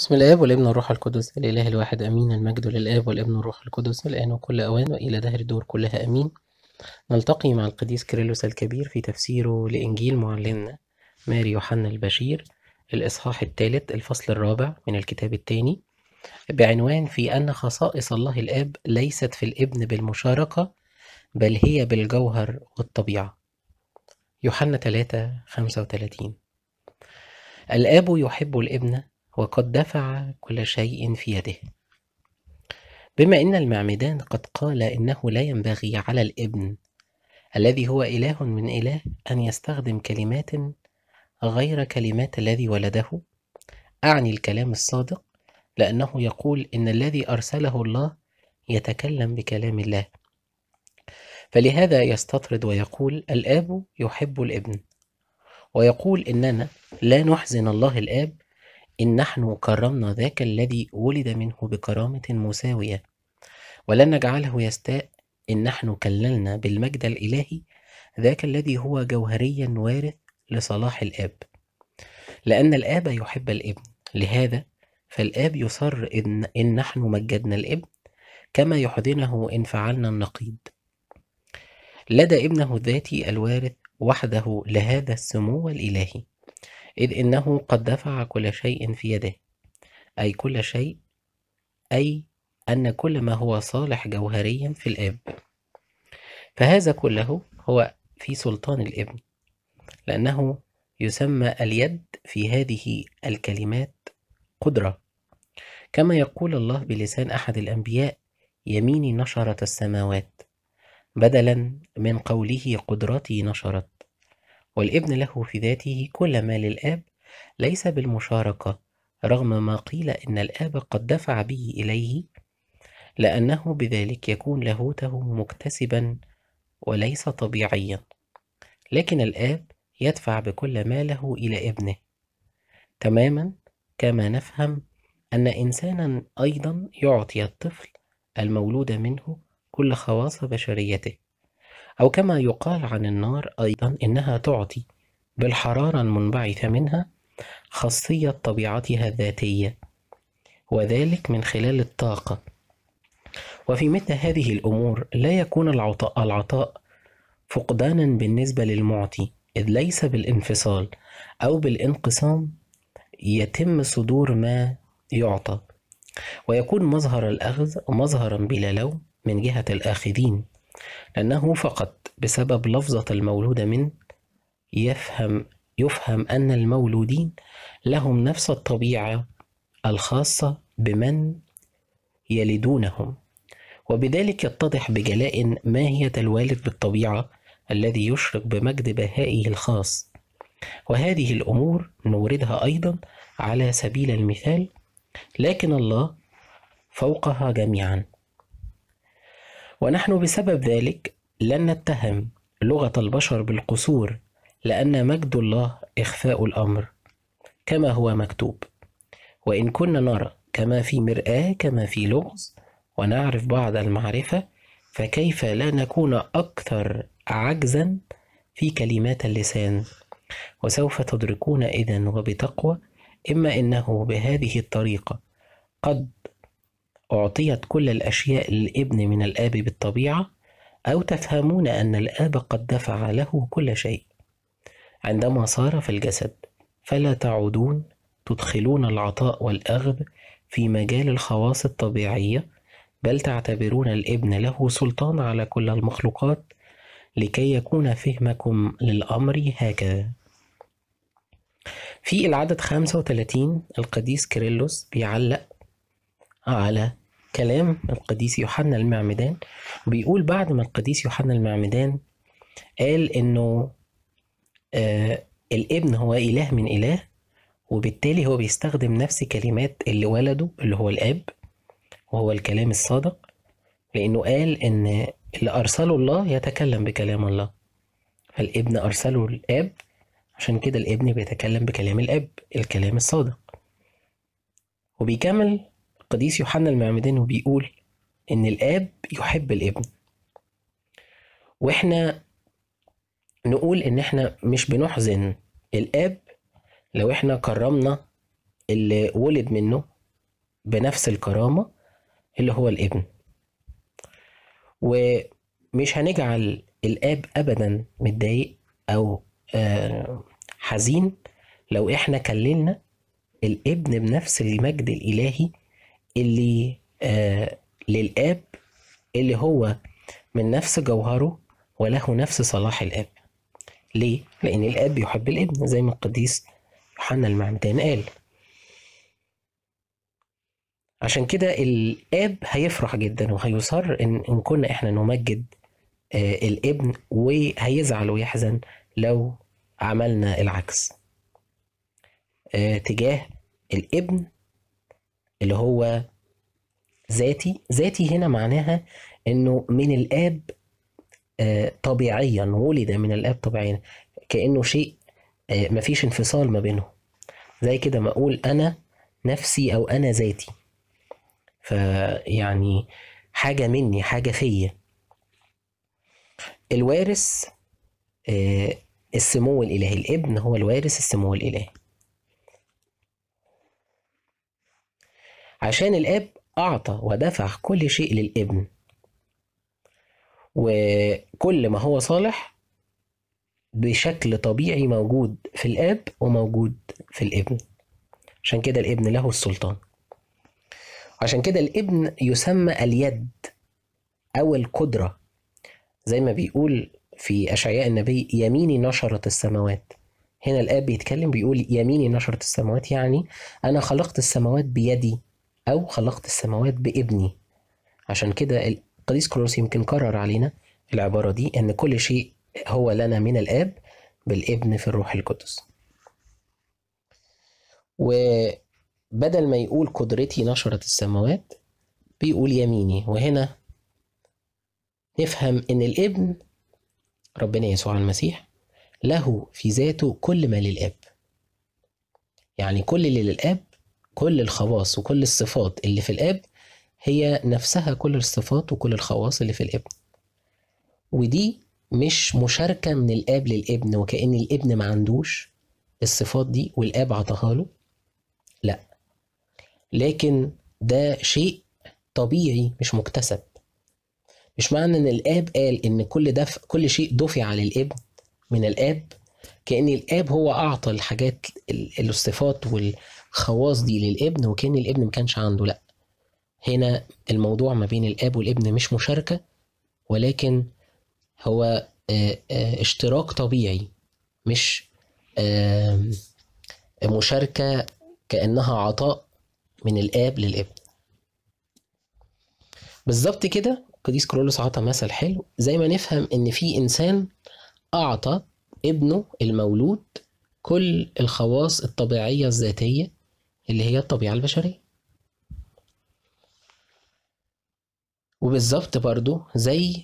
بسم الاب والابن والروح القدس الاله الواحد امين المجد للاب والابن والروح القدس الان وكل اوان والى دهر الدور كلها امين نلتقي مع القديس كيرلس الكبير في تفسيره لانجيل معلمنا ماري يوحنا البشير الاصحاح الثالث الفصل الرابع من الكتاب الثاني بعنوان في ان خصائص الله الاب ليست في الابن بالمشاركه بل هي بالجوهر والطبيعه يوحنا 3 35 الاب يحب الابن وقد دفع كل شيء في يده بما أن المعمدان قد قال إنه لا ينبغي على الابن الذي هو إله من إله أن يستخدم كلمات غير كلمات الذي ولده أعني الكلام الصادق لأنه يقول إن الذي أرسله الله يتكلم بكلام الله فلهذا يستطرد ويقول الآب يحب الابن ويقول إننا لا نحزن الله الآب إن نحن كرمنا ذاك الذي ولد منه بكرامة مساوية ولن نجعله يستاء إن نحن كللنا بالمجد الإلهي ذاك الذي هو جوهريا وارث لصلاح الآب لأن الآب يحب الابن لهذا فالآب يصر إن, إن نحن مجدنا الابن كما يحضنه إن فعلنا النقيض لدى ابنه الذاتي الوارث وحده لهذا السمو الإلهي إذ إنه قد دفع كل شيء في يده أي كل شيء أي أن كل ما هو صالح جوهريا في الآب فهذا كله هو في سلطان الابن لأنه يسمى اليد في هذه الكلمات قدرة كما يقول الله بلسان أحد الأنبياء يميني نشرت السماوات بدلا من قوله قدرتي نشرت والابن له في ذاته كل ما للآب ليس بالمشاركة رغم ما قيل إن الآب قد دفع به إليه لأنه بذلك يكون لاهوته مكتسبا وليس طبيعيا لكن الآب يدفع بكل ما له إلى ابنه تماما كما نفهم أن إنسانا أيضا يعطي الطفل المولود منه كل خواص بشريته أو كما يقال عن النار أيضا إنها تعطي بالحرارة المنبعثة منها خاصية طبيعتها الذاتية وذلك من خلال الطاقة وفي مثل هذه الأمور لا يكون العطاء العطاء فقدانا بالنسبة للمعطي إذ ليس بالانفصال أو بالانقسام يتم صدور ما يعطى ويكون مظهر الأخذ مظهرا بلا لوم من جهة الآخذين لأنه فقط بسبب لفظة المولود من يفهم يفهم أن المولودين لهم نفس الطبيعة الخاصة بمن يلدونهم وبذلك يتضح بجلاء ماهية الوالد بالطبيعة الذي يشرق بمجد بهائه الخاص وهذه الأمور نوردها أيضا على سبيل المثال لكن الله فوقها جميعا ونحن بسبب ذلك لن نتهم لغة البشر بالقصور لأن مجد الله إخفاء الأمر كما هو مكتوب وإن كنا نرى كما في مرآة كما في لغز ونعرف بعض المعرفة فكيف لا نكون أكثر عجزا في كلمات اللسان وسوف تدركون إذا وبتقوى إما أنه بهذه الطريقة قد أعطيت كل الأشياء للابن من الآب بالطبيعة أو تفهمون أن الآب قد دفع له كل شيء عندما صار في الجسد فلا تعودون تدخلون العطاء والأخذ في مجال الخواص الطبيعية بل تعتبرون الابن له سلطان على كل المخلوقات لكي يكون فهمكم للأمر هكذا في العدد 35 القديس كيرلس بيعلق على كلام القديس يوحنا المعمدان بيقول بعد ما القديس يوحنا المعمدان قال انه آه الابن هو اله من اله وبالتالي هو بيستخدم نفس كلمات اللي ولده اللي هو الاب وهو الكلام الصادق لانه قال ان اللي ارسله الله يتكلم بكلام الله فالابن ارسله الاب عشان كده الابن بيتكلم بكلام الاب الكلام الصادق وبيكمل القديس يوحنا المعمدان وبيقول إن الآب يحب الابن وإحنا نقول إن إحنا مش بنحزن الآب لو إحنا كرمنا اللي ولد منه بنفس الكرامة اللي هو الابن ومش هنجعل الآب أبدا متضايق أو آه، حزين لو إحنا كللنا الابن بنفس المجد الإلهي اللي آه للاب اللي هو من نفس جوهره وله نفس صلاح الاب ليه لان الاب يحب الابن زي ما القديس يوحنا المعمدان قال عشان كده الاب هيفرح جدا وهيصر ان ان كنا احنا نمجد آه الابن وهيزعل ويحزن لو عملنا العكس آه تجاه الابن اللي هو ذاتي ذاتي هنا معناها انه من الاب آه، طبيعيا ولد من الاب طبيعيا كانه شيء آه، مفيش انفصال ما بينهم زي كده ما اقول انا نفسي او انا ذاتي فيعني حاجه مني حاجه فيا الوارث آه، السمو الالهي الابن هو الوارث السمو الالهي عشان الاب اعطى ودفع كل شيء للابن وكل ما هو صالح بشكل طبيعي موجود في الاب وموجود في الابن عشان كده الابن له السلطان عشان كده الابن يسمى اليد او القدره زي ما بيقول في اشعياء النبي يميني نشرت السماوات هنا الاب بيتكلم بيقول يميني نشرت السماوات يعني انا خلقت السماوات بيدي أو خلقت السماوات بابني عشان كده القديس كلورس يمكن كرر علينا العبارة دي أن كل شيء هو لنا من الآب بالابن في الروح القدس وبدل ما يقول قدرتي نشرت السماوات بيقول يميني وهنا نفهم ان الابن ربنا يسوع المسيح له في ذاته كل ما للاب يعني كل اللي للاب كل الخواص وكل الصفات اللي في الاب هي نفسها كل الصفات وكل الخواص اللي في الابن ودي مش مشاركة من الاب للابن وكأن الابن ما عندوش الصفات دي والاب عطاها له لا لكن ده شيء طبيعي مش مكتسب مش معنى ان الاب قال ان كل دف... كل شيء دفع للابن من الاب كأن الاب هو أعطى الحاجات الصفات وال خواص دي للابن وكان الابن ما كانش عنده لا هنا الموضوع ما بين الاب والابن مش مشاركه ولكن هو آه، آه، اشتراك طبيعي مش مشاركه كانها عطاء من الاب للابن بالظبط كده قديس كرولوس عطى مثل حلو زي ما نفهم ان في انسان اعطى ابنه المولود كل الخواص الطبيعيه الذاتيه اللي هي الطبيعة البشرية وبالظبط برضو زي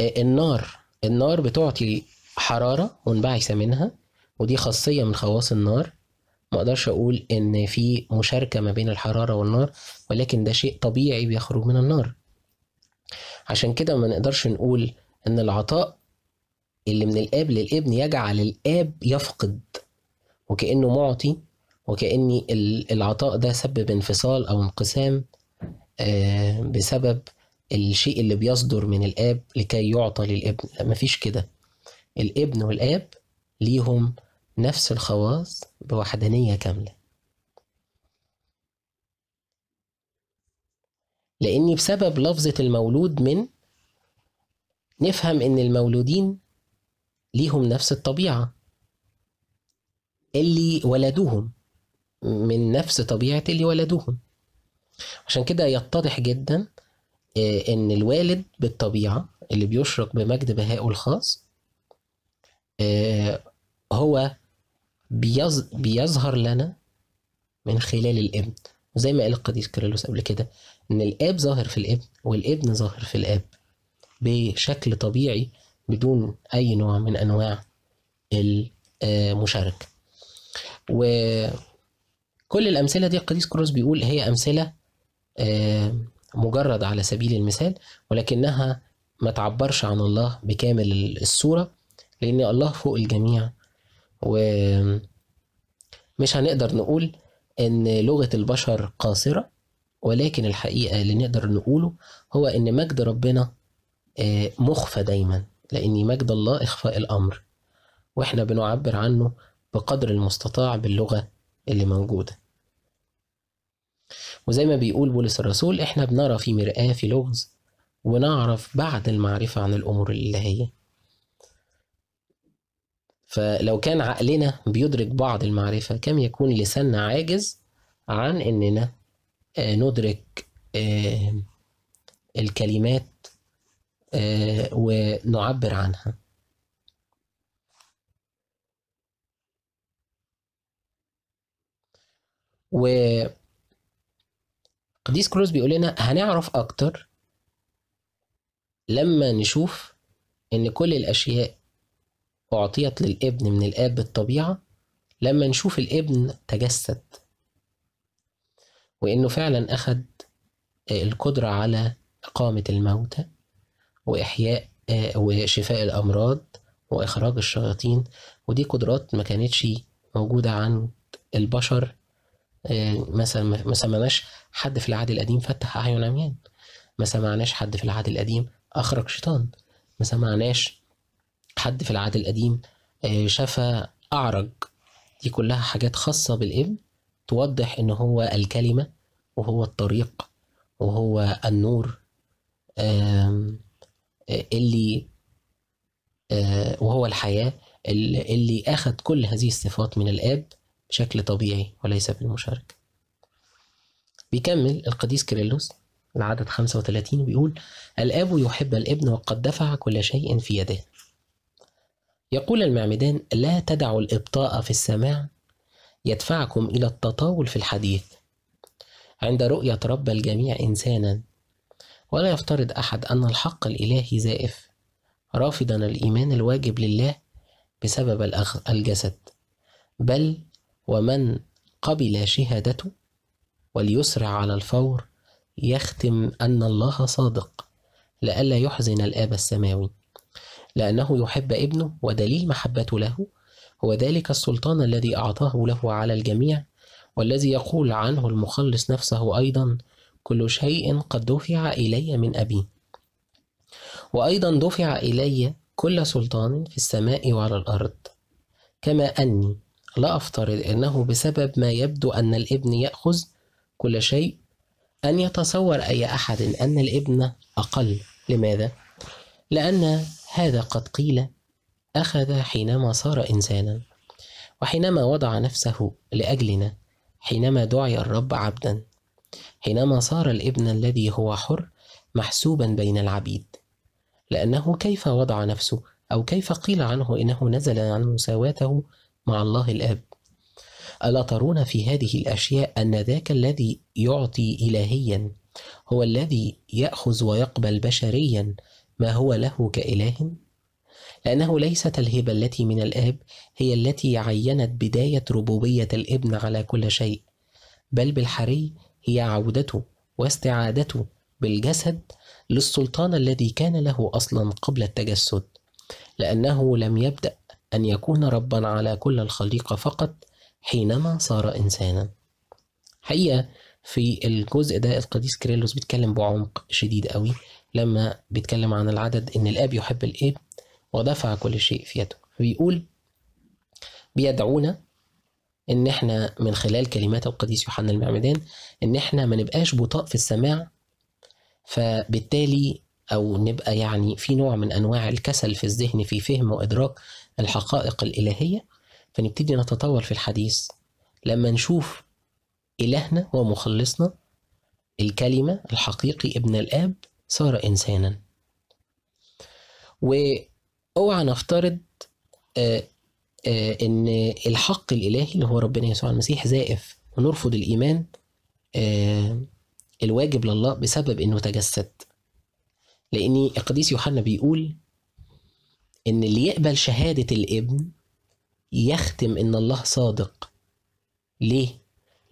النار النار بتعطي حرارة منبعثة منها ودي خاصية من خواص النار ما اقدرش اقول ان في مشاركة ما بين الحرارة والنار ولكن ده شيء طبيعي بيخرج من النار عشان كده ما نقدرش نقول ان العطاء اللي من الاب للابن يجعل الاب يفقد وكأنه معطي وكأن العطاء ده سبب انفصال أو انقسام آه، بسبب الشيء اللي بيصدر من الاب لكي يعطى للابن لا مفيش كده الابن والاب ليهم نفس الخواص بوحدانية كاملة لأني بسبب لفظة المولود من نفهم إن المولودين ليهم نفس الطبيعة اللي ولدوهم من نفس طبيعة اللي ولدوهم عشان كده يتضح جدا آه، ان الوالد بالطبيعة اللي بيشرق بمجد بهائه الخاص آه، هو بيظهر لنا من خلال الابن زي ما قال القديس كيرلس قبل كده ان الاب ظاهر في الابن والابن ظاهر في الاب بشكل طبيعي بدون اي نوع من انواع المشاركه آه، و كل الأمثلة دي القديس كروس بيقول هي أمثلة آه، مجرد على سبيل المثال ولكنها ما تعبرش عن الله بكامل الصورة لأن الله فوق الجميع ومش هنقدر نقول إن لغة البشر قاصرة ولكن الحقيقة اللي نقدر نقوله هو إن مجد ربنا آه، مخفى دايما لأن مجد الله إخفاء الأمر وإحنا بنعبر عنه بقدر المستطاع باللغة اللي موجوده وزي ما بيقول بولس الرسول احنا بنرى في مرآة في لغز ونعرف بعد المعرفة عن الأمور الإلهية فلو كان عقلنا بيدرك بعض المعرفة كم يكون لساننا عاجز عن إننا آه، ندرك آه، الكلمات آه، ونعبر عنها و قديس كروس بيقول لنا هنعرف أكتر لما نشوف إن كل الأشياء أعطيت للابن من الآب بالطبيعة لما نشوف الابن تجسد وإنه فعلا أخد آه، القدرة على إقامة الموتى وإحياء آه، وشفاء الأمراض وإخراج الشياطين ودي قدرات ما كانتش موجودة عند البشر آه، مثلا ما سمعناش حد في العهد القديم فتح أعين عميان ما سمعناش حد في العهد القديم أخرج شيطان ما سمعناش حد في العهد القديم آه، شفى أعرج دي كلها حاجات خاصة بالابن توضح إن هو الكلمة وهو الطريق وهو النور اللي آه، وهو الحياة اللي أخذ كل هذه الصفات من الآب بشكل طبيعي وليس بالمشاركة بيكمل القديس كيرلس العدد 35 بيقول الآب يحب الابن وقد دفع كل شيء في يده يقول المعمدان لا تدعوا الإبطاء في السماع يدفعكم إلى التطاول في الحديث عند رؤية رب الجميع إنسانا ولا يفترض أحد أن الحق الإلهي زائف رافضا الإيمان الواجب لله بسبب الجسد بل ومن قبل شهادته وليسرع على الفور يختم أن الله صادق لئلا يحزن الآب السماوي لأنه يحب ابنه ودليل محبته له هو ذلك السلطان الذي أعطاه له على الجميع والذي يقول عنه المخلص نفسه أيضا كل شيء قد دفع إلي من أبي وأيضا دفع إلي كل سلطان في السماء وعلى الأرض كما أني لا أفترض أنه بسبب ما يبدو أن الابن يأخذ كل شيء أن يتصور أي أحد أن الابن أقل لماذا؟ لأن هذا قد قيل أخذ حينما صار إنسانا وحينما وضع نفسه لأجلنا حينما دعي الرب عبدا حينما صار الابن الذي هو حر محسوبا بين العبيد لأنه كيف وضع نفسه أو كيف قيل عنه إنه نزل عن مساواته مع الله الآب ألا ترون في هذه الأشياء أن ذاك الذي يعطي إلهيا هو الذي يأخذ ويقبل بشريا ما هو له كإله؟ لأنه ليست الهبة التي من الآب هي التي عينت بداية ربوبية الابن على كل شيء، بل بالحري هي عودته واستعادته بالجسد للسلطان الذي كان له أصلا قبل التجسد، لأنه لم يبدأ أن يكون ربا على كل الخليقة فقط حينما صار إنسانا حقيقة في الجزء ده القديس كريلوس بيتكلم بعمق شديد قوي لما بيتكلم عن العدد ان الاب يحب الاب ودفع كل شيء في يده فبيقول بيدعونا ان احنا من خلال كلمات القديس يوحنا المعمدان ان احنا ما نبقاش بطاء في السماع فبالتالي او نبقى يعني في نوع من انواع الكسل في الذهن في فهم وادراك الحقائق الالهيه فنبتدي نتطور في الحديث لما نشوف الهنا ومخلصنا الكلمه الحقيقي ابن الاب صار انسانا واوعى نفترض آه، آه، ان الحق الالهي اللي هو ربنا يسوع المسيح زائف ونرفض الايمان آه، الواجب لله بسبب انه تجسد لأن القديس يوحنا بيقول إن اللي يقبل شهادة الابن يختم إن الله صادق ليه؟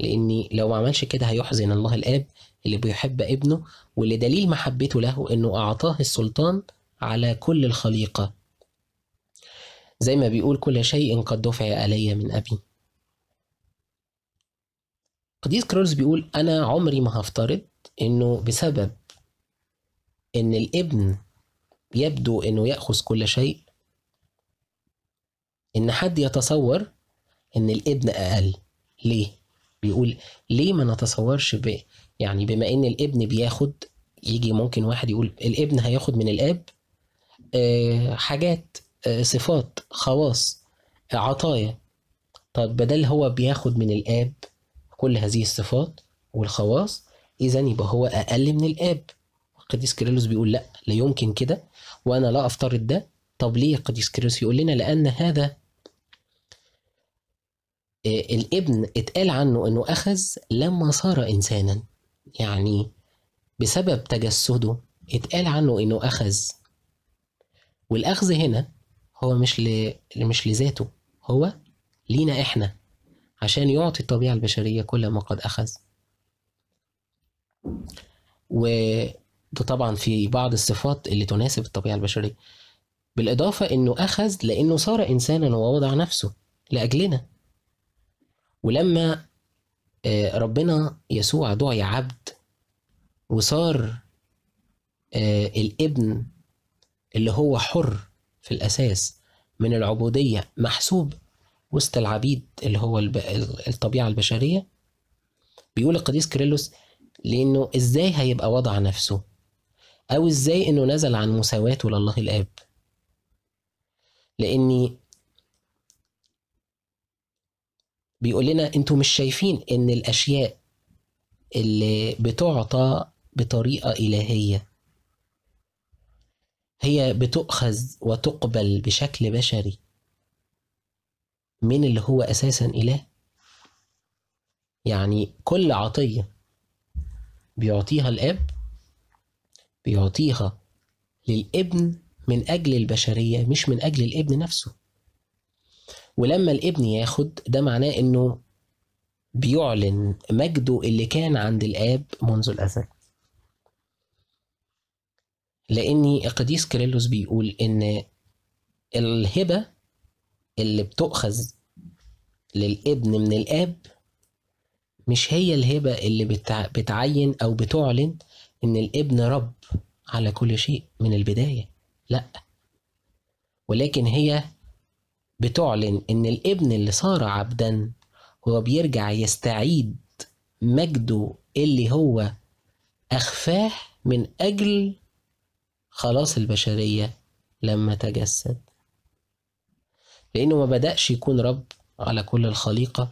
لأن لو ما عملش كده هيحزن الله الآب اللي بيحب ابنه واللي دليل محبته له إنه أعطاه السلطان على كل الخليقة زي ما بيقول كل شيء قد دفع إلي من أبي قديس كرولز بيقول أنا عمري ما هفترض إنه بسبب ان الابن يبدو انه ياخذ كل شيء ان حد يتصور ان الابن اقل ليه بيقول ليه ما نتصورش ب يعني بما ان الابن بياخد يجي ممكن واحد يقول الابن هياخد من الاب آه، حاجات آه، صفات خواص عطايا طب بدل هو بياخد من الاب كل هذه الصفات والخواص اذا يبقى هو اقل من الاب قديس كيرلس بيقول لا لا يمكن كده وانا لا افترض ده طب ليه قديس كيرلس يقول لنا لان هذا آه، الابن اتقال عنه انه اخذ لما صار انسانا يعني بسبب تجسده اتقال عنه انه اخذ والاخذ هنا هو مش ل... مش لذاته هو لينا احنا عشان يعطي الطبيعه البشريه كل ما قد اخذ و ده طبعا في بعض الصفات اللي تناسب الطبيعة البشرية بالإضافة إنه أخذ لأنه صار إنسانا ووضع نفسه لأجلنا ولما آه، ربنا يسوع دعي عبد وصار آه، الابن اللي هو حر في الأساس من العبودية محسوب وسط العبيد اللي هو الطبيعة البشرية بيقول القديس كريلوس لأنه إزاي هيبقى وضع نفسه أو إزاي إنه نزل عن مساواته لله الآب لأني بيقول لنا أنتوا مش شايفين إن الأشياء اللي بتعطى بطريقة إلهية هي بتؤخذ وتقبل بشكل بشري من اللي هو أساسا إله يعني كل عطية بيعطيها الاب بيعطيها للابن من أجل البشرية مش من أجل الابن نفسه ولما الابن ياخد ده معناه إنه بيعلن مجده اللي كان عند الآب منذ الأزل لأني القديس كريلوس بيقول إن الهبة اللي بتؤخذ للابن من الآب مش هي الهبة اللي بتعين أو بتعلن إن الابن رب على كل شيء من البداية لأ ولكن هي بتعلن إن الابن اللي صار عبدا هو بيرجع يستعيد مجده اللي هو أخفاه من أجل خلاص البشرية لما تجسد لأنه ما بدأش يكون رب على كل الخليقة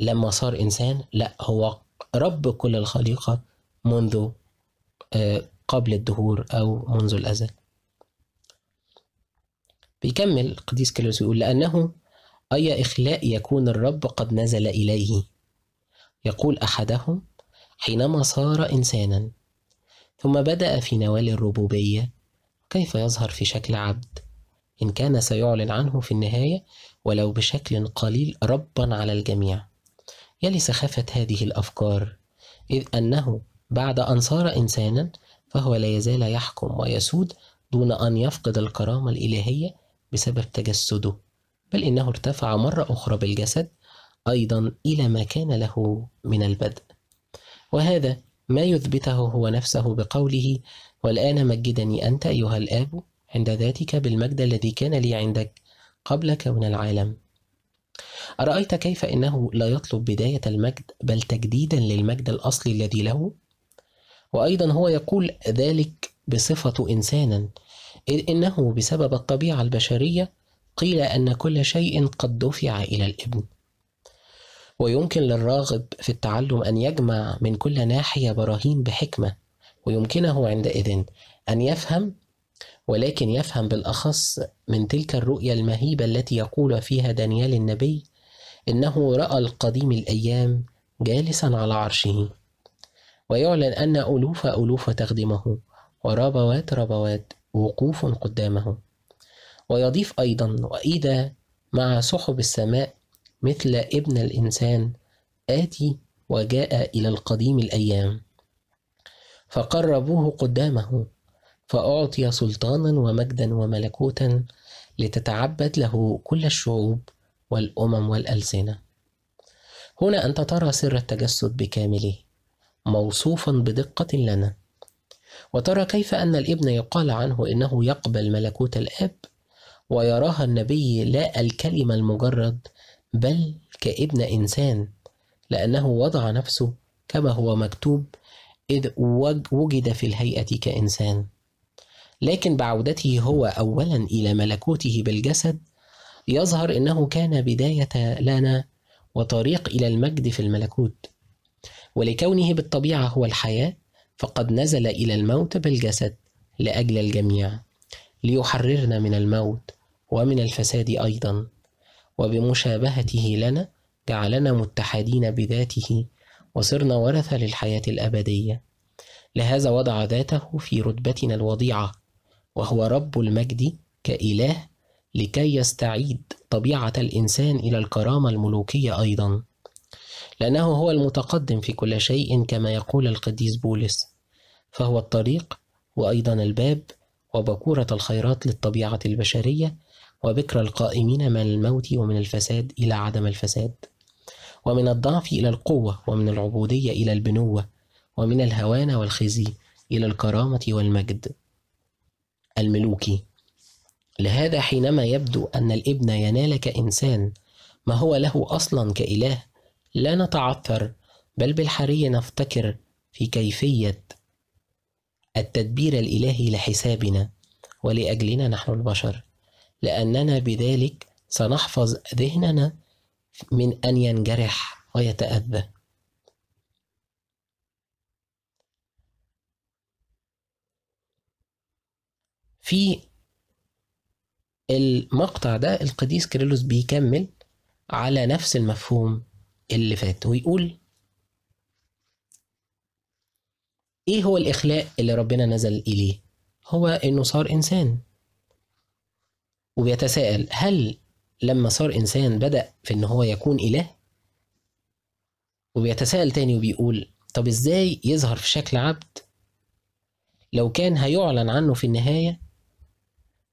لما صار إنسان لأ هو رب كل الخليقة منذ آه، قبل الدهور أو منذ الأزل بيكمل القديس كيلوس يقول لأنه أي إخلاء يكون الرب قد نزل إليه يقول أحدهم حينما صار إنسانا ثم بدأ في نوال الربوبية كيف يظهر في شكل عبد إن كان سيعلن عنه في النهاية ولو بشكل قليل ربا على الجميع يلي سخافة هذه الأفكار إذ أنه بعد أن صار إنسانا فهو لا يزال يحكم ويسود دون أن يفقد الكرامة الإلهية بسبب تجسده بل إنه ارتفع مرة أخرى بالجسد أيضا إلى ما كان له من البدء وهذا ما يثبته هو نفسه بقوله والآن مجدني أنت أيها الآب عند ذاتك بالمجد الذي كان لي عندك قبل كون العالم أرأيت كيف إنه لا يطلب بداية المجد بل تجديدا للمجد الأصلي الذي له وأيضا هو يقول ذلك بصفته إنسانا إذ إنه بسبب الطبيعة البشرية قيل أن كل شيء قد دفع إلى الابن ويمكن للراغب في التعلم أن يجمع من كل ناحية براهين بحكمة ويمكنه عندئذ أن يفهم ولكن يفهم بالأخص من تلك الرؤية المهيبة التي يقول فيها دانيال النبي إنه رأى القديم الأيام جالسا على عرشه ويعلن أن ألوف ألوف تخدمه وربوات ربوات وقوف قدامه ويضيف أيضا وإذا مع سحب السماء مثل ابن الإنسان آتي وجاء إلى القديم الأيام فقربوه قدامه فأعطي سلطانا ومجدا وملكوتا لتتعبد له كل الشعوب والأمم والألسنة هنا أنت ترى سر التجسد بكامله موصوفا بدقة لنا وترى كيف أن الابن يقال عنه إنه يقبل ملكوت الآب ويراها النبي لا الكلمة المجرد بل كابن إنسان لأنه وضع نفسه كما هو مكتوب إذ وجد في الهيئة كإنسان لكن بعودته هو أولا إلى ملكوته بالجسد يظهر إنه كان بداية لنا وطريق إلى المجد في الملكوت ولكونه بالطبيعة هو الحياة فقد نزل إلى الموت بالجسد لأجل الجميع ليحررنا من الموت ومن الفساد أيضا وبمشابهته لنا جعلنا متحدين بذاته وصرنا ورثة للحياة الأبدية لهذا وضع ذاته في رتبتنا الوضيعة وهو رب المجد كإله لكي يستعيد طبيعة الإنسان إلى الكرامة الملوكية أيضاً لأنه هو المتقدم في كل شيء كما يقول القديس بولس فهو الطريق وأيضا الباب وبكورة الخيرات للطبيعة البشرية وبكر القائمين من الموت ومن الفساد إلى عدم الفساد ومن الضعف إلى القوة ومن العبودية إلى البنوة ومن الهوان والخزي إلى الكرامة والمجد الملوكي لهذا حينما يبدو أن الابن ينالك إنسان ما هو له أصلا كإله لا نتعثر بل بالحري نفتكر في كيفية التدبير الإلهي لحسابنا ولأجلنا نحن البشر لأننا بذلك سنحفظ ذهننا من أن ينجرح ويتأذى في المقطع ده القديس كيرلس بيكمل على نفس المفهوم اللي فات ويقول ايه هو الاخلاق اللي ربنا نزل اليه هو انه صار انسان وبيتساءل هل لما صار انسان بدا في ان هو يكون اله وبيتساءل تاني وبيقول طب ازاي يظهر في شكل عبد لو كان هيعلن عنه في النهايه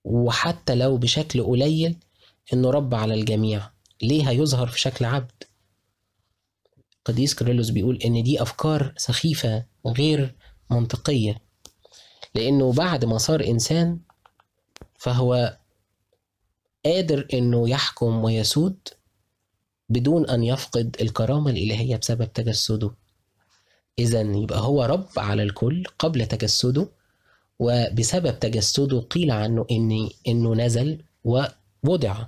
وحتى لو بشكل قليل انه رب على الجميع ليه هيظهر في شكل عبد قديس كاريلوس بيقول ان دي افكار سخيفه غير منطقيه لانه بعد ما صار انسان فهو قادر انه يحكم ويسود بدون ان يفقد الكرامه الالهيه بسبب تجسده اذا يبقى هو رب على الكل قبل تجسده وبسبب تجسده قيل عنه ان انه نزل ووضع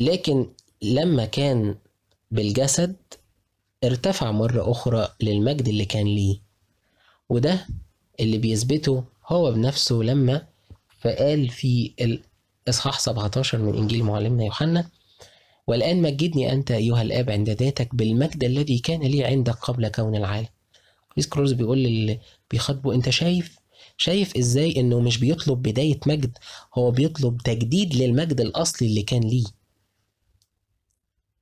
لكن لما كان بالجسد ارتفع مرة أخرى للمجد اللي كان ليه وده اللي بيثبته هو بنفسه لما فقال في الإصحاح 17 من إنجيل معلمنا يوحنا والآن مجدني أنت أيها الآب عند ذاتك بالمجد الذي كان لي عندك قبل كون العالم كريس كروز بيقول للي بيخاطبه أنت شايف شايف إزاي إنه مش بيطلب بداية مجد هو بيطلب تجديد للمجد الأصلي اللي كان ليه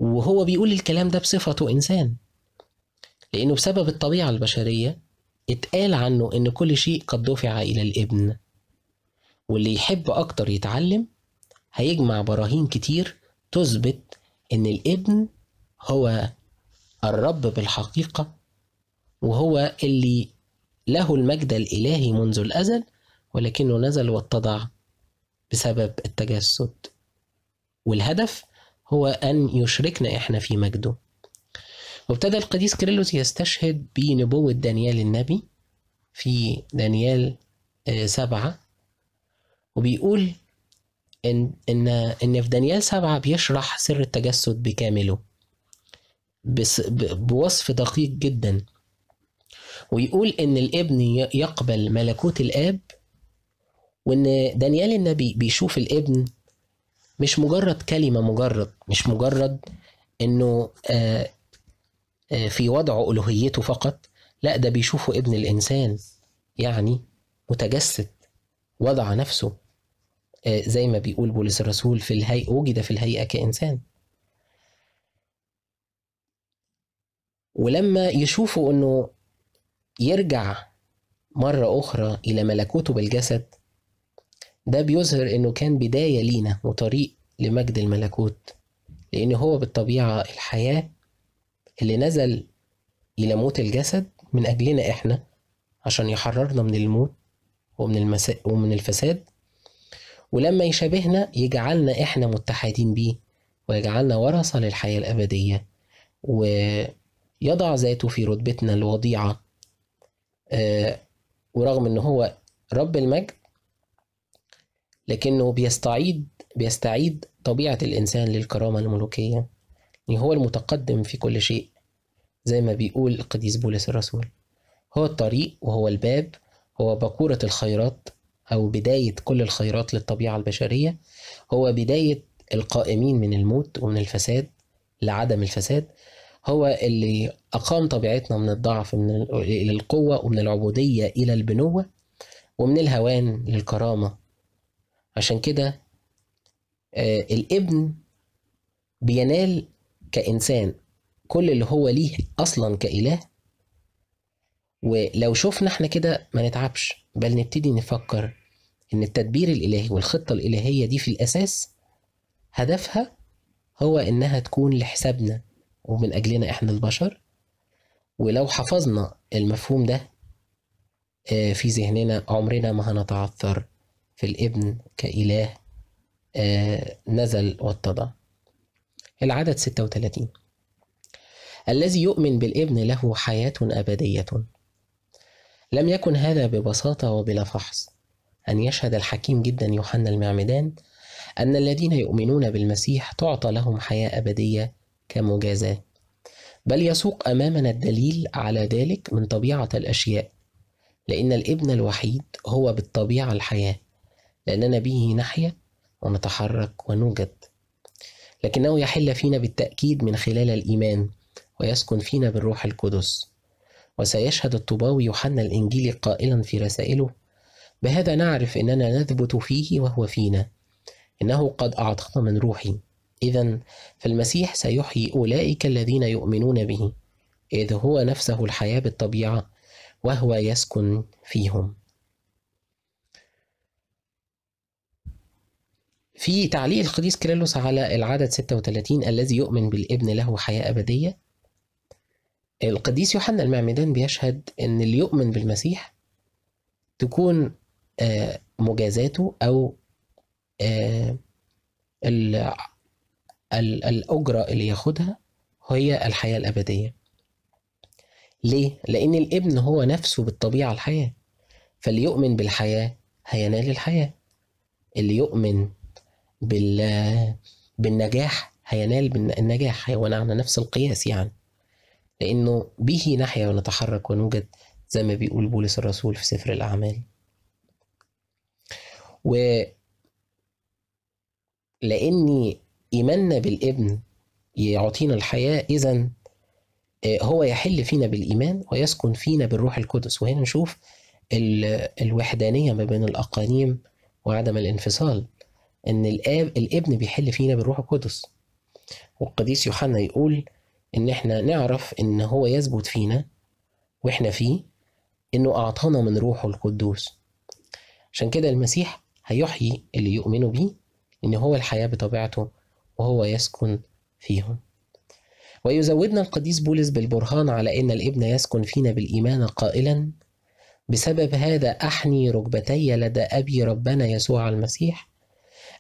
وهو بيقول الكلام ده بصفته إنسان لأنه بسبب الطبيعة البشرية اتقال عنه إن كل شيء قد دفع إلى الابن واللي يحب أكتر يتعلم هيجمع براهين كتير تثبت إن الابن هو الرب بالحقيقة وهو اللي له المجد الإلهي منذ الأزل ولكنه نزل واتضع بسبب التجسد والهدف هو أن يشركنا إحنا في مجده وابتدى القديس كريلوس يستشهد بنبوة دانيال النبي في دانيال آه، سبعة وبيقول إن, إن, إن في دانيال سبعة بيشرح سر التجسد بكامله بس بوصف دقيق جدا ويقول إن الابن يقبل ملكوت الآب وإن دانيال النبي بيشوف الابن مش مجرد كلمه مجرد مش مجرد انه آه، آه، في وضع الوهيته فقط لا ده بيشوفه ابن الانسان يعني متجسد وضع نفسه آه، زي ما بيقول بولس الرسول في الهيئة وجد في الهيئة كإنسان ولما يشوفوا أنه يرجع مرة أخرى إلى ملكوته بالجسد ده بيظهر انه كان بداية لينا وطريق لمجد الملكوت لان هو بالطبيعة الحياة اللي نزل إلى موت الجسد من أجلنا إحنا عشان يحررنا من الموت ومن المس... ومن الفساد ولما يشابهنا يجعلنا إحنا متحدين بيه ويجعلنا ورثة للحياة الأبدية ويضع ذاته في رتبتنا الوضيعة آه ورغم إن هو رب المجد لكنه بيستعيد بيستعيد طبيعة الإنسان للكرامة الملوكية يعني هو المتقدم في كل شيء زي ما بيقول القديس بولس الرسول هو الطريق وهو الباب هو بكورة الخيرات أو بداية كل الخيرات للطبيعة البشرية هو بداية القائمين من الموت ومن الفساد لعدم الفساد هو اللي أقام طبيعتنا من الضعف من القوة ومن العبودية إلى البنوة ومن الهوان للكرامة عشان كده آه الابن بينال كإنسان كل اللي هو ليه أصلا كإله ولو شفنا احنا كده ما نتعبش بل نبتدي نفكر إن التدبير الإلهي والخطة الإلهية دي في الأساس هدفها هو إنها تكون لحسابنا ومن أجلنا إحنا البشر ولو حفظنا المفهوم ده آه، في ذهننا عمرنا ما هنتعثر في الابن كإله آه، نزل واتضع العدد 36 الذي يؤمن بالابن له حياة أبدية لم يكن هذا ببساطة وبلا فحص أن يشهد الحكيم جدا يوحنا المعمدان أن الذين يؤمنون بالمسيح تعطى لهم حياة أبدية كمجازاة بل يسوق أمامنا الدليل على ذلك من طبيعة الأشياء لأن الابن الوحيد هو بالطبيعة الحياة لأننا به نحيا ونتحرك ونوجد لكنه يحل فينا بالتأكيد من خلال الإيمان ويسكن فينا بالروح القدس وسيشهد الطباوي يوحنا الإنجيلي قائلا في رسائله بهذا نعرف أننا نثبت فيه وهو فينا إنه قد أعطانا من روحي إذا فالمسيح سيحيي أولئك الذين يؤمنون به إذ هو نفسه الحياة بالطبيعة وهو يسكن فيهم في تعليق القديس كيرلس على العدد 36 الذي يؤمن بالابن له حياة أبدية القديس يوحنا المعمدان بيشهد أن اللي يؤمن بالمسيح تكون آه، مجازاته أو آه، الأجرة اللي ياخدها هي الحياة الأبدية ليه؟ لأن الابن هو نفسه بالطبيعة الحياة فاللي يؤمن بالحياة هينال الحياة اللي يؤمن بال بالنجاح هينال النجاح هيوانا على نفس القياس يعني لأنه به نحيا ونتحرك ونوجد زي ما بيقول بولس الرسول في سفر الأعمال و لاني إيماننا بالابن يعطينا الحياة إذا آه، هو يحل فينا بالإيمان ويسكن فينا بالروح القدس وهنا نشوف الوحدانية ما بين الأقانيم وعدم الانفصال ان الاب الابن بيحل فينا بالروح القدس والقديس يوحنا يقول ان احنا نعرف ان هو يثبت فينا واحنا فيه انه اعطانا من روحه القدوس عشان كده المسيح هيحيي اللي يؤمنوا بيه ان هو الحياه بطبيعته وهو يسكن فيهم ويزودنا القديس بولس بالبرهان على ان الابن يسكن فينا بالايمان قائلا بسبب هذا احني ركبتي لدى ابي ربنا يسوع المسيح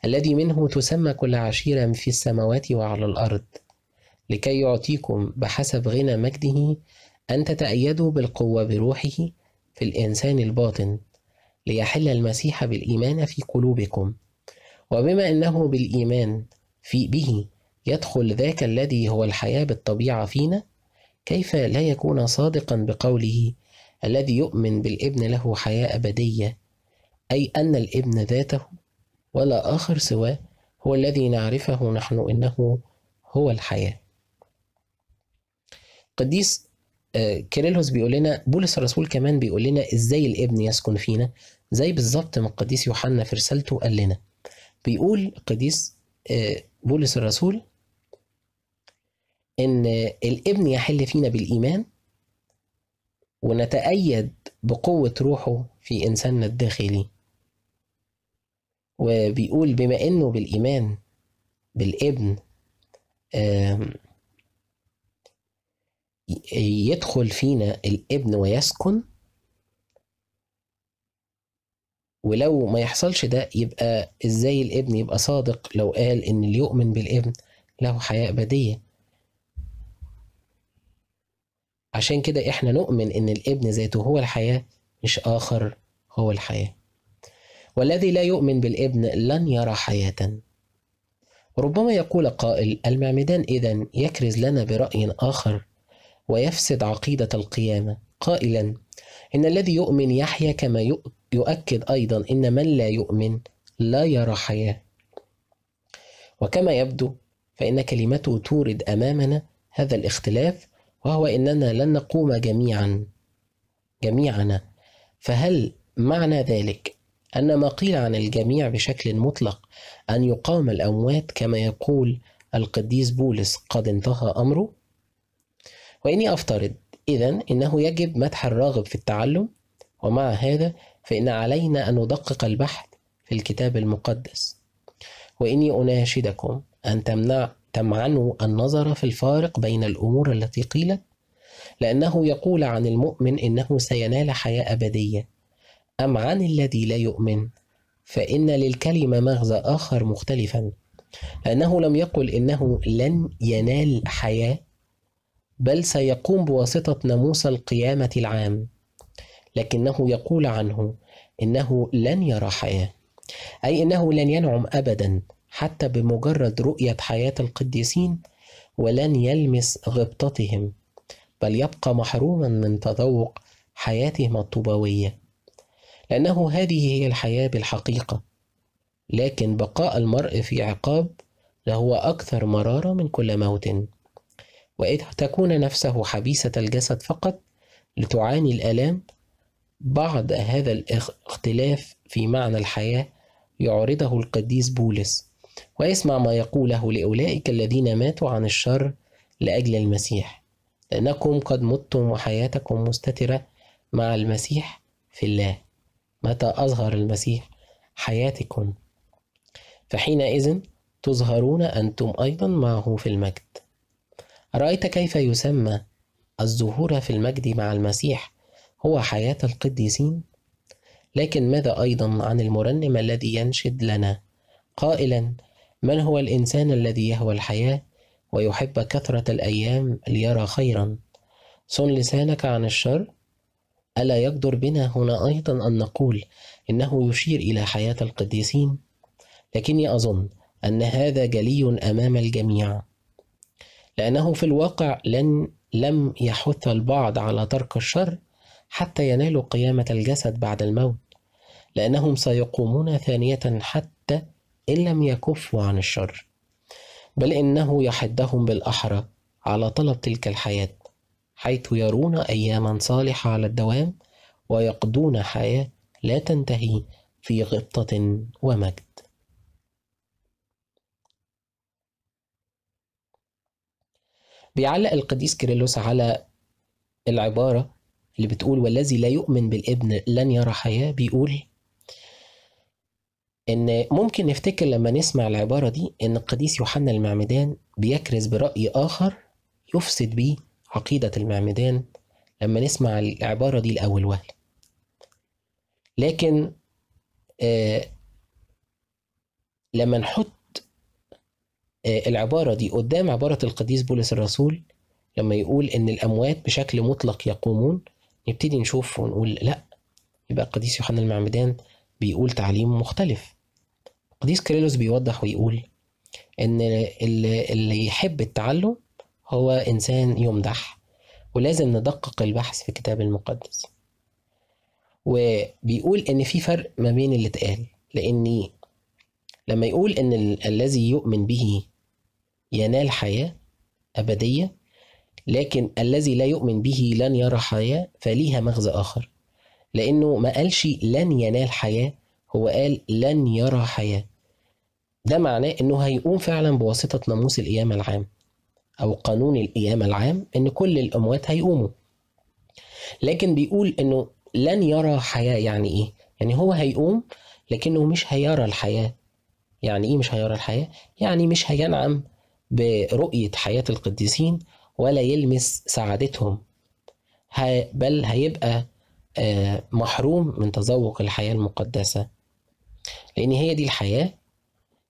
الذي منه تسمى كل عشيرة في السماوات وعلى الأرض لكي يعطيكم بحسب غنى مجده أن تتأيدوا بالقوة بروحه في الإنسان الباطن ليحل المسيح بالإيمان في قلوبكم وبما أنه بالإيمان في به يدخل ذاك الذي هو الحياة بالطبيعة فينا كيف لا يكون صادقا بقوله الذي يؤمن بالابن له حياة أبدية أي أن الابن ذاته ولا آخر سواه هو الذي نعرفه نحن إنه هو الحياة قديس آه، كيريلوس بيقول لنا بولس الرسول كمان بيقول لنا ازاي الابن يسكن فينا زي بالظبط ما القديس يوحنا في رسالته قال لنا بيقول القديس آه، بولس الرسول ان الابن يحل فينا بالايمان ونتأيد بقوة روحه في إنساننا الداخلي وبيقول بما انه بالايمان بالابن يدخل فينا الابن ويسكن ولو ما يحصلش ده يبقى ازاي الابن يبقى صادق لو قال ان اللي يؤمن بالابن له حياة أبدية عشان كده احنا نؤمن ان الابن ذاته هو الحياة مش آخر هو الحياة والذي لا يؤمن بالابن لن يرى حياة ربما يقول قائل المعمدان إذا يكرز لنا برأي آخر ويفسد عقيدة القيامة قائلا إن الذي يؤمن يحيا كما يؤكد أيضا إن من لا يؤمن لا يرى حياة وكما يبدو فإن كلمته تورد أمامنا هذا الاختلاف وهو إننا لن نقوم جميعا جميعنا فهل معنى ذلك أن ما قيل عن الجميع بشكل مطلق أن يقام الأموات كما يقول القديس بولس قد انتهى أمره وإني أفترض إذا إنه يجب مدح الراغب في التعلم ومع هذا فإن علينا أن ندقق البحث في الكتاب المقدس وإني أناشدكم أن تمنع تمعنوا النظر في الفارق بين الأمور التي قيلت لأنه يقول عن المؤمن إنه سينال حياة أبدية أم عن الذي لا يؤمن فإن للكلمة مغزى آخر مختلفا لأنه لم يقل إنه لن ينال حياة بل سيقوم بواسطة ناموس القيامة العام لكنه يقول عنه إنه لن يرى حياة أي إنه لن ينعم أبدا حتى بمجرد رؤية حياة القديسين ولن يلمس غبطتهم بل يبقى محروما من تذوق حياتهم الطوباويه لأنه هذه هي الحياة بالحقيقة لكن بقاء المرء في عقاب لهو أكثر مرارة من كل موت وإذ تكون نفسه حبيسة الجسد فقط لتعاني الآلام بعض هذا الاختلاف في معنى الحياة يعرضه القديس بولس ويسمع ما يقوله لأولئك الذين ماتوا عن الشر لأجل المسيح لأنكم قد متم وحياتكم مستترة مع المسيح في الله متى أظهر المسيح حياتكم فحينئذ تظهرون أنتم أيضا معه في المجد أرأيت كيف يسمى الظهور في المجد مع المسيح هو حياة القديسين لكن ماذا أيضا عن المرنم الذي ينشد لنا قائلا من هو الإنسان الذي يهوى الحياة ويحب كثرة الأيام ليرى خيرا صن لسانك عن الشر ألا يقدر بنا هنا أيضا أن نقول إنه يشير إلى حياة القديسين؟ لكني أظن أن هذا جلي أمام الجميع لأنه في الواقع لن لم يحث البعض على ترك الشر حتى ينالوا قيامة الجسد بعد الموت لأنهم سيقومون ثانية حتى إن لم يكفوا عن الشر بل إنه يحدهم بالأحرى على طلب تلك الحياة حيث يرون أياما صالحة على الدوام ويقضون حياة لا تنتهي في غبطة ومجد بيعلق القديس كيرلس على العبارة اللي بتقول والذي لا يؤمن بالابن لن يرى حياة بيقول إن ممكن نفتكر لما نسمع العبارة دي إن القديس يوحنا المعمدان بيكرز برأي آخر يفسد بيه عقيدة المعمدان لما نسمع العبارة دي لأول وهلة لكن آه لما نحط آه العبارة دي قدام عبارة القديس بولس الرسول لما يقول إن الأموات بشكل مطلق يقومون نبتدي نشوف ونقول لأ يبقى القديس يوحنا المعمدان بيقول تعليم مختلف القديس كريلوس بيوضح ويقول إن اللي يحب التعلم هو إنسان يمدح ولازم ندقق البحث في الكتاب المقدس وبيقول إن في فرق ما بين اللي اتقال لأن لما يقول إن ال- الذي يؤمن به ينال حياة أبدية لكن الذي لا يؤمن به لن يرى حياة فليها مغزى آخر لأنه ما قالش لن ينال حياة هو قال لن يرى حياة ده معناه إنه هيقوم فعلا بواسطة ناموس القيامة العام أو قانون القيامة العام إن كل الأموات هيقوموا لكن بيقول إنه لن يرى حياة يعني إيه؟ يعني هو هيقوم لكنه مش هيرى الحياة يعني إيه مش هيرى الحياة؟ يعني مش هينعم برؤية حياة القديسين ولا يلمس سعادتهم بل هيبقى آه، محروم من تذوق الحياة المقدسة لأن هي دي الحياة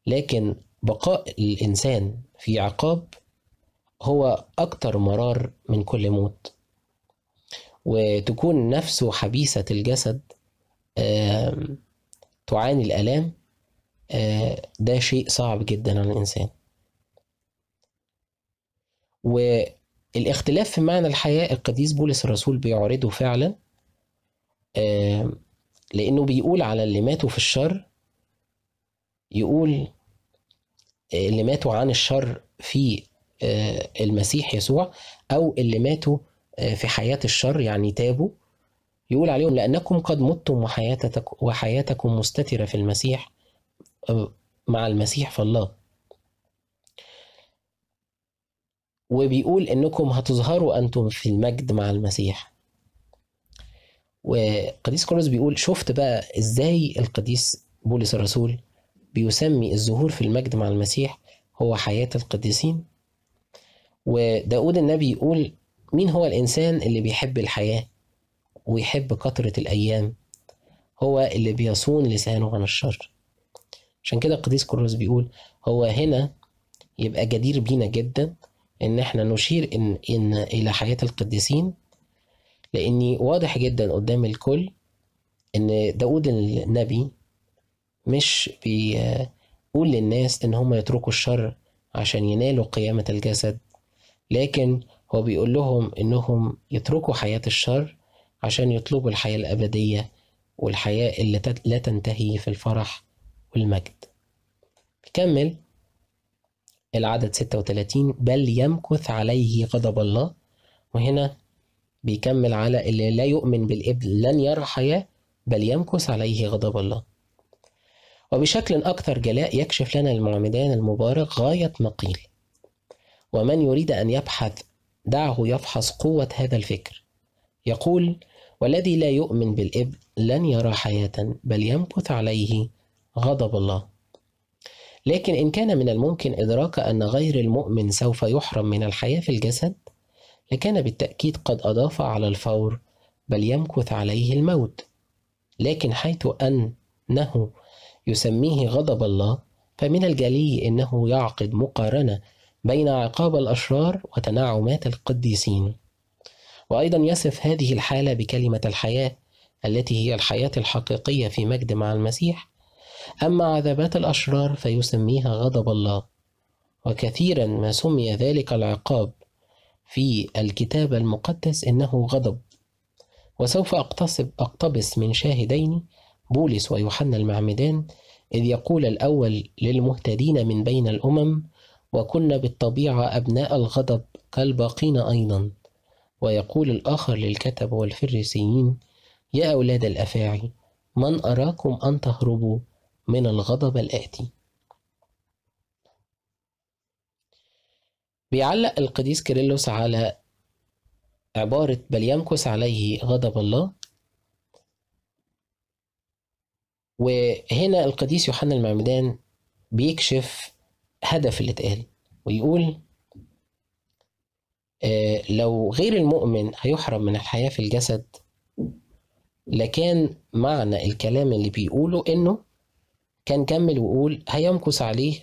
لكن بقاء الإنسان في عقاب هو أكتر مرار من كل موت وتكون نفسه حبيسة الجسد تعاني الآلام آه، ده شيء صعب جدا على الإنسان والاختلاف في معنى الحياة القديس بولس الرسول بيعرضه فعلا لأنه بيقول على اللي ماتوا في الشر يقول آه، اللي ماتوا عن الشر في آه، المسيح يسوع أو اللي ماتوا آه، في حياة الشر يعني تابوا يقول عليهم لأنكم قد متم وحياتك وحياتكم مستترة في المسيح آه، مع المسيح في الله وبيقول إنكم هتظهروا أنتم في المجد مع المسيح وقديس كورس بيقول شفت بقى إزاي القديس بولس الرسول بيسمي الظهور في المجد مع المسيح هو حياة القديسين وداود النبي يقول مين هو الإنسان اللي بيحب الحياة ويحب كثرة الأيام هو اللي بيصون لسانه عن الشر عشان كده القديس كورنثوس بيقول هو هنا يبقى جدير بينا جدا ان احنا نشير إن, إن الى حياة القديسين لاني واضح جدا قدام الكل ان داود النبي مش بيقول للناس ان هم يتركوا الشر عشان ينالوا قيامة الجسد لكن هو بيقول لهم انهم يتركوا حياه الشر عشان يطلبوا الحياه الابديه والحياه اللي لا تنتهي في الفرح والمجد كمل العدد 36 بل يمكث عليه غضب الله وهنا بيكمل على اللي لا يؤمن بالابن لن يرى حياه بل يمكث عليه غضب الله وبشكل أكثر جلاء يكشف لنا المعمدان المبارك غاية ما قيل ومن يريد أن يبحث دعه يفحص قوة هذا الفكر يقول والذي لا يؤمن بالإبن لن يرى حياة بل يمكث عليه غضب الله لكن إن كان من الممكن إدراك أن غير المؤمن سوف يحرم من الحياة في الجسد لكان بالتأكيد قد أضاف على الفور بل يمكث عليه الموت لكن حيث أنه يسميه غضب الله فمن الجلي أنه يعقد مقارنة بين عقاب الأشرار وتنعمات القديسين وأيضا يصف هذه الحالة بكلمة الحياة التي هي الحياة الحقيقية في مجد مع المسيح أما عذابات الأشرار فيسميها غضب الله وكثيرا ما سمي ذلك العقاب في الكتاب المقدس إنه غضب وسوف أقتصب أقتبس من شاهدين بولس ويوحنا المعمدان إذ يقول الأول للمهتدين من بين الأمم وكنا بالطبيعة أبناء الغضب كالباقين أيضا ويقول الآخر للكتب والفريسيين يا أولاد الأفاعي من أراكم أن تهربوا من الغضب الآتي بيعلق القديس كيرلس على عبارة بل يمكث عليه غضب الله وهنا القديس يوحنا المعمدان بيكشف هدف اللي اتقال ويقول آه لو غير المؤمن هيحرم من الحياة في الجسد لكان معنى الكلام اللي بيقوله إنه كان كمل وقول هيمكث عليه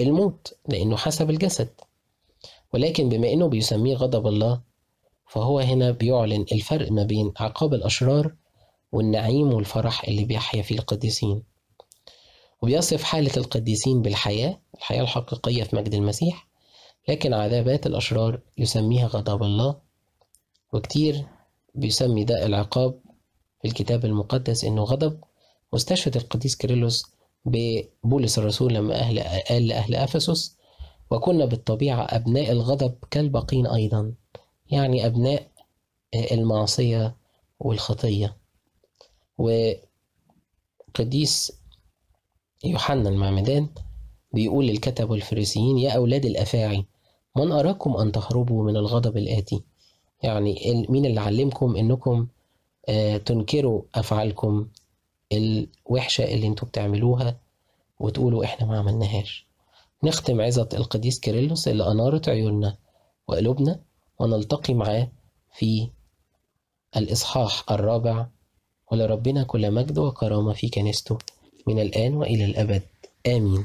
الموت لأنه حسب الجسد ولكن بما إنه بيسميه غضب الله فهو هنا بيعلن الفرق ما بين عقاب الأشرار والنعيم والفرح اللي بيحيا فيه القديسين وبيصف حالة القديسين بالحياة الحياة الحقيقية في مجد المسيح لكن عذابات الأشرار يسميها غضب الله وكتير بيسمي ده العقاب في الكتاب المقدس إنه غضب واستشهد القديس كيرلس ببولس الرسول لما أهل قال لأهل أفسس وكنا بالطبيعة أبناء الغضب كالباقين أيضا يعني أبناء المعصية والخطية وقديس يوحنا المعمدان بيقول للكتب والفريسيين يا أولاد الأفاعي من أراكم أن تهربوا من الغضب الآتي يعني مين اللي علمكم إنكم آه، تنكروا أفعالكم الوحشة اللي انتوا بتعملوها وتقولوا إحنا ما عملناهاش نختم عظة القديس كيرلس اللي أنارت عيوننا وقلوبنا ونلتقي معاه في الإصحاح الرابع ولربنا كل مجد وكرامة في كنيسته من الآن وإلى الأبد آمين